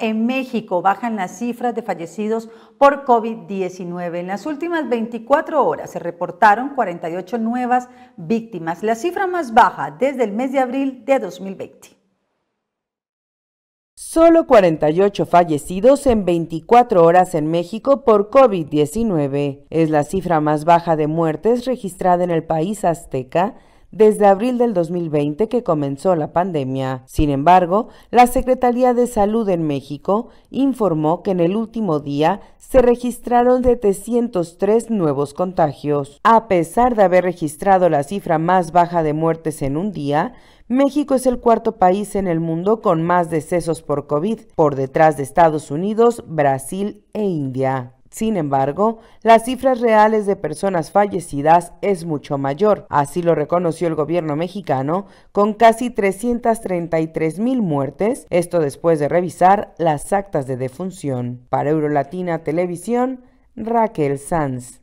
en México bajan las cifras de fallecidos por COVID-19. En las últimas 24 horas se reportaron 48 nuevas víctimas, la cifra más baja desde el mes de abril de 2020. Solo 48 fallecidos en 24 horas en México por COVID-19. Es la cifra más baja de muertes registrada en el país azteca desde abril del 2020 que comenzó la pandemia. Sin embargo, la Secretaría de Salud en México informó que en el último día se registraron 703 nuevos contagios. A pesar de haber registrado la cifra más baja de muertes en un día, México es el cuarto país en el mundo con más decesos por COVID, por detrás de Estados Unidos, Brasil e India. Sin embargo, las cifras reales de personas fallecidas es mucho mayor, así lo reconoció el gobierno mexicano, con casi 333 mil muertes, esto después de revisar las actas de defunción. Para Eurolatina Televisión, Raquel Sanz.